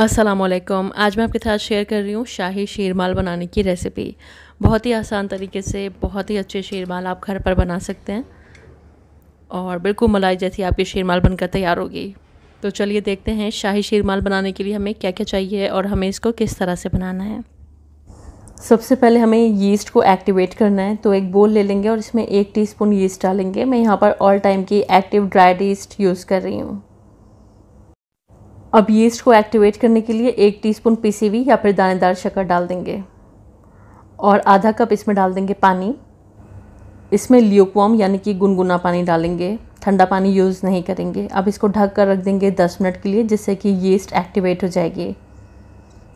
असलम आज मैं आपके साथ शेयर कर रही हूँ शाही शेरमाल बनाने की रेसिपी बहुत ही आसान तरीके से बहुत ही अच्छे शेरमाल आप घर पर बना सकते हैं और बिल्कुल मलाई जैसी आपकी शेरमाल बनकर तैयार होगी तो चलिए देखते हैं शाही शेरमाल बनाने के लिए हमें क्या क्या चाहिए और हमें इसको किस तरह से बनाना है सबसे पहले हमें यीस्ट को एक्टिवेट करना है तो एक बोल ले लेंगे और इसमें एक टीस्पून यीस्ट डालेंगे मैं यहाँ पर ऑल टाइम की एक्टिव ड्राइड यीस्ट यूज़ कर रही हूँ अब यीस्ट को एक्टिवेट करने के लिए एक टीस्पून पीसीवी या फिर दानेदार शक्कर डाल देंगे और आधा कप इसमें डाल देंगे पानी इसमें लियोकवॉम यानी कि गुनगुना पानी डालेंगे ठंडा पानी यूज़ नहीं करेंगे अब इसको ढक कर रख देंगे दस मिनट के लिए जिससे कि येस्ट एक्टिवेट हो जाएगी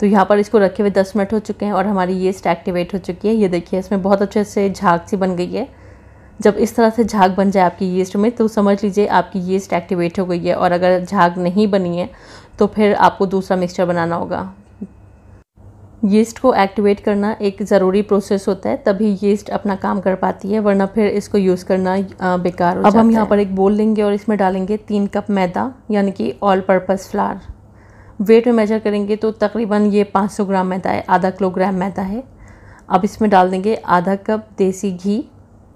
तो यहाँ पर इसको रखे हुए दस मिनट हो चुके हैं और हमारी येस्ट एक्टिवेट हो चुकी है ये देखिए इसमें बहुत अच्छे से झाग सी बन गई है जब इस तरह से झाग बन जाए आपकी यीस्ट में तो समझ लीजिए आपकी यीस्ट एक्टिवेट हो गई है और अगर झाग नहीं बनी है तो फिर आपको दूसरा मिक्सचर बनाना होगा यीस्ट को एक्टिवेट करना एक ज़रूरी प्रोसेस होता है तभी यीस्ट अपना काम कर पाती है वरना फिर इसको यूज़ करना बेकार हो अब हम यहाँ पर एक बोल लेंगे और इसमें डालेंगे तीन कप मैदा यानी कि ऑल पर्पज़ फ्लार वेट में मेजर करेंगे तो तकरीबन ये 500 ग्राम मैदा है आधा किलोग्राम मैदा है अब इसमें डाल देंगे आधा कप देसी घी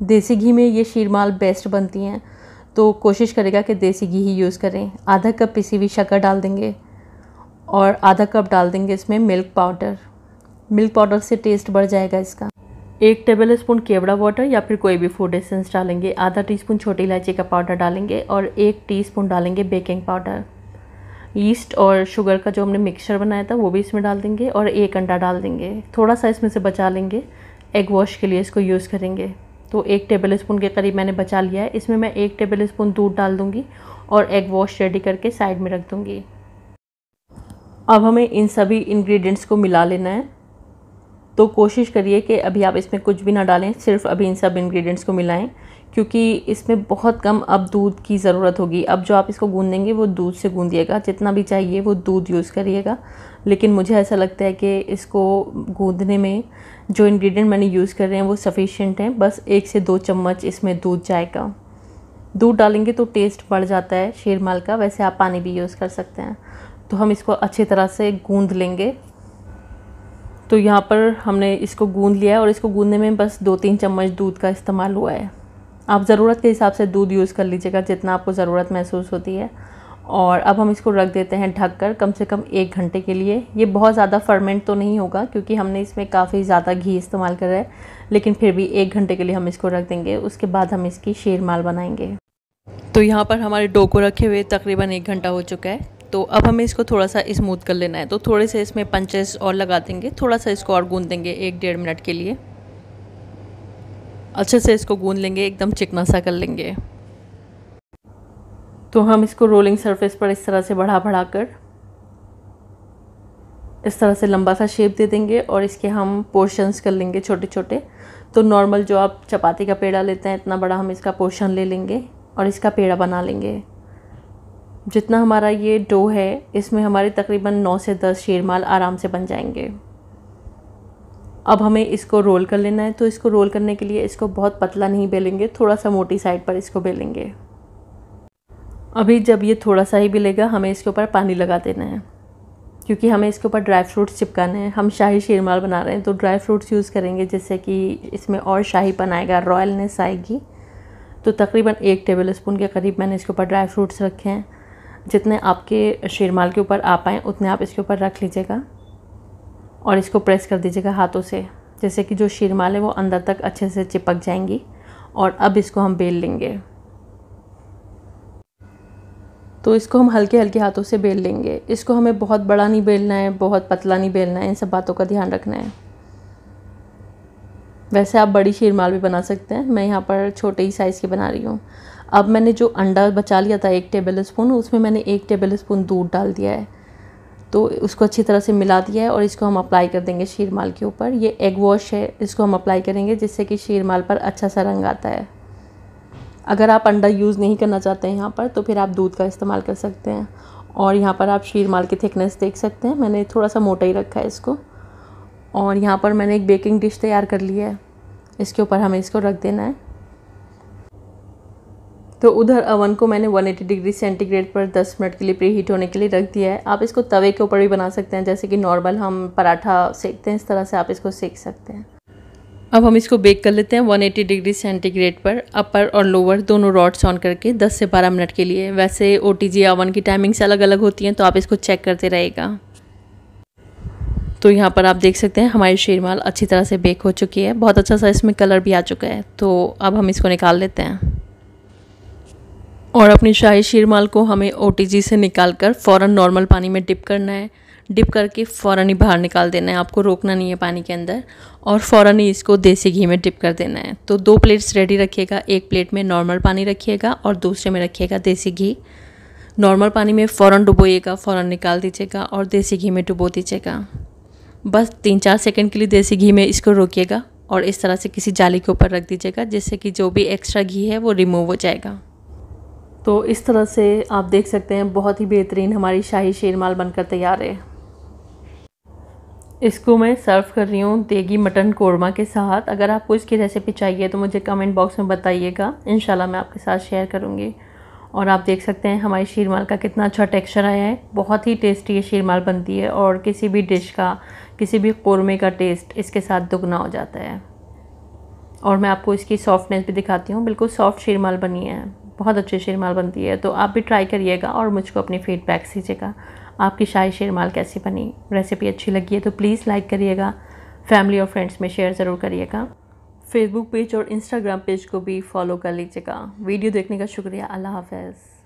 देसी घी में ये शीरमाल बेस्ट बनती हैं तो कोशिश करेगा कि देसी घी ही यूज़ करें आधा कप पिसी हुई शक्कर डाल देंगे और आधा कप डाल देंगे इसमें मिल्क पाउडर मिल्क पाउडर से टेस्ट बढ़ जाएगा इसका एक टेबल स्पून केवड़ा वाटर या फिर कोई भी फूड एसेंस डालेंगे आधा टी स्पून छोटी इलायची का पाउडर डालेंगे और एक टी स्पून डालेंगे बेकिंग पाउडर ईस्ट और शुगर का जो हमने मिक्सचर बनाया था वो भी इसमें डाल देंगे और एक अंडा डाल देंगे थोड़ा सा इसमें से बचा लेंगे एग वॉश के लिए इसको यूज़ करेंगे तो एक टेबल स्पून के करीब मैंने बचा लिया है इसमें मैं एक टेबल स्पून दूध डाल दूँगी और एग वॉश रेडी करके साइड में रख दूँगी अब हमें इन सभी इन्ग्रीडियंट्स को मिला लेना है तो कोशिश करिए कि अभी आप इसमें कुछ भी ना डालें सिर्फ अभी इन सब इंग्रेडिएंट्स को मिलाएं क्योंकि इसमें बहुत कम अब दूध की ज़रूरत होगी अब जो आप इसको गूंदेंगे वो दूध से गूंदिएगा जितना भी चाहिए वो दूध यूज़ करिएगा लेकिन मुझे ऐसा लगता है कि इसको गूंदने में जो इंग्रेडिएंट मैंने यूज़ कर रहे हैं वो सफिशेंट हैं बस एक से दो चम्मच इसमें दूध जाएगा दूध डालेंगे तो टेस्ट बढ़ जाता है शेरमाल का वैसे आप पानी भी यूज़ कर सकते हैं तो हम इसको अच्छी तरह से गूँद लेंगे तो यहाँ पर हमने इसको गूंद लिया है और इसको गूँधने में बस दो तीन चम्मच दूध का इस्तेमाल हुआ है आप ज़रूरत के हिसाब से दूध यूज़ कर लीजिएगा जितना आपको ज़रूरत महसूस होती है और अब हम इसको रख देते हैं ढक कर कम से कम एक घंटे के लिए ये बहुत ज़्यादा फर्मेंट तो नहीं होगा क्योंकि हमने इसमें काफ़ी ज़्यादा घी इस्तेमाल करा है लेकिन फिर भी एक घंटे के लिए हम इसको रख देंगे उसके बाद हम इसकी शेर माल बनाएंगे तो यहाँ पर हमारे डो को रखे हुए तकरीबन एक घंटा हो चुका है तो अब हमें इसको थोड़ा सा स्मूथ कर लेना है तो थोड़े से इसमें पंचेस और लगा देंगे थोड़ा सा इसको और गूँ देंगे एक डेढ़ मिनट के लिए अच्छे से इसको गूंद लेंगे एकदम चिकना सा कर लेंगे तो हम इसको रोलिंग सरफेस पर इस तरह से बढ़ा बढ़ा कर इस तरह से लंबा सा शेप दे देंगे और इसके हम पोर्शंस कर लेंगे छोटे छोटे तो नॉर्मल जो आप चपाती का पेड़ा लेते हैं इतना बड़ा हम इसका पोर्शन ले लेंगे और इसका पेड़ा बना लेंगे जितना हमारा ये डो है इसमें हमारे तकरीबन नौ से दस शेरमाल आराम से बन जाएंगे अब हमें इसको रोल कर लेना है तो इसको रोल करने के लिए इसको बहुत पतला नहीं बेलेंगे थोड़ा सा मोटी साइड पर इसको बेलेंगे अभी जब ये थोड़ा सा ही बिलेगा हमें इसके ऊपर पानी लगा देना है क्योंकि हमें इसके ऊपर ड्राई फ्रूट्स चिपकाने हैं हम शाही शेरमाल बना रहे हैं तो ड्राई फ्रूट्स यूज़ करेंगे जैसे कि इसमें और शाही आएगा रॉयलनेस आएगी तो तकरीबन एक टेबल स्पून के करीब मैंने इसके ऊपर ड्राई फ्रूट्स रखे हैं जितने आपके शेरमाल के ऊपर आ पाएँ उतने आप इसके ऊपर रख लीजिएगा और इसको प्रेस कर दीजिएगा हाथों से जैसे कि जो शीरमाल है वो अंदर तक अच्छे से चिपक जाएंगी और अब इसको हम बेल लेंगे तो इसको हम हल्के हल्के हाथों से बेल लेंगे इसको हमें बहुत बड़ा नहीं बेलना है बहुत पतला नहीं बेलना है इन सब बातों का ध्यान रखना है वैसे आप बड़ी शीरमाल भी बना सकते हैं मैं यहाँ पर छोटे ही साइज़ की बना रही हूँ अब मैंने जो अंडा बचा लिया था एक टेबल स्पून उसमें मैंने एक टेबल स्पून दूध डाल दिया है तो उसको अच्छी तरह से मिला दिया है और इसको हम अप्लाई कर देंगे शीरमाल के ऊपर ये एग वॉश है इसको हम अप्लाई करेंगे जिससे कि शीरमाल पर अच्छा सा रंग आता है अगर आप अंडा यूज़ नहीं करना चाहते हैं यहाँ पर तो फिर आप दूध का इस्तेमाल कर सकते हैं और यहाँ पर आप शीरमाल की थिकनेस देख सकते हैं मैंने थोड़ा सा मोटा ही रखा है इसको और यहाँ पर मैंने एक बेकिंग डिश तैयार कर लिया है इसके ऊपर हमें इसको रख देना है तो उधर अवन को मैंने 180 डिग्री सेंटीग्रेड पर 10 मिनट के लिए प्री हीट होने के लिए रख दिया है आप इसको तवे के ऊपर भी बना सकते हैं जैसे कि नॉर्मल हम पराठा सेकते हैं इस तरह से आप इसको सेक सकते हैं अब हम इसको बेक कर लेते हैं 180 डिग्री सेंटीग्रेड पर अपर और लोअर दोनों रॉड्स ऑन करके 10 से 12 मिनट के लिए वैसे ओ टी जी अवन की टाइमिंग्स अलग अलग होती हैं तो आप इसको चेक करते रहेगा तो यहाँ पर आप देख सकते हैं हमारी शेरमाल अच्छी तरह से बेक हो चुकी है बहुत अच्छा सा इसमें कलर भी आ चुका है तो अब हम इसको निकाल लेते हैं और अपनी शाही शीरमाल को हमें ओ से निकाल कर फ़ौर नॉर्मल पानी में डिप करना है डिप करके फ़ौर ही बाहर निकाल देना है आपको रोकना नहीं है पानी के अंदर और फ़ौर ही इसको देसी घी में डिप कर देना है तो दो प्लेट्स रेडी रखिएगा एक प्लेट में नॉर्मल पानी रखिएगा और दूसरे में रखिएगा देसी घी नॉर्मल पानी में फ़ौर डुबोइएगा फ़ौर निकाल दीजिएगा और देसी घी में डुबो दीजिएगा बस तीन चार सेकेंड के लिए देसी घी में इसको रोकीेगा और इस तरह से किसी जाली के ऊपर रख दीजिएगा जिससे कि जो भी एक्स्ट्रा घी है वो रिमूव हो जाएगा तो इस तरह से आप देख सकते हैं बहुत ही बेहतरीन हमारी शाही शेरमाल बनकर तैयार है इसको मैं सर्व कर रही हूँ देगी मटन कोरमा के साथ अगर आपको इसकी रेसिपी चाहिए तो मुझे कमेंट बॉक्स में बताइएगा इन मैं आपके साथ शेयर करूँगी और आप देख सकते हैं हमारी शीरमाल का कितना अच्छा टेक्सचर आया है बहुत ही टेस्टी ये शीरमाल बनती है और किसी भी डिश का किसी भी कोरमे का टेस्ट इसके साथ दुगना हो जाता है और मैं आपको इसकी सॉफ्टनेस भी दिखाती हूँ बिल्कुल सॉफ्ट शीरमाल बनी है बहुत अच्छी शेरमाल बनती है तो आप भी ट्राई करिएगा और मुझको अपनी फीडबैक्स दीजिएगा आपकी शाही शेरमाल कैसी बनी रेसिपी अच्छी लगी है तो प्लीज़ लाइक करिएगा फैमिली और फ्रेंड्स में शेयर ज़रूर करिएगा फेसबुक पेज और इंस्टाग्राम पेज को भी फॉलो कर लीजिएगा वीडियो देखने का शुक्रिया अल्लाह हाफ़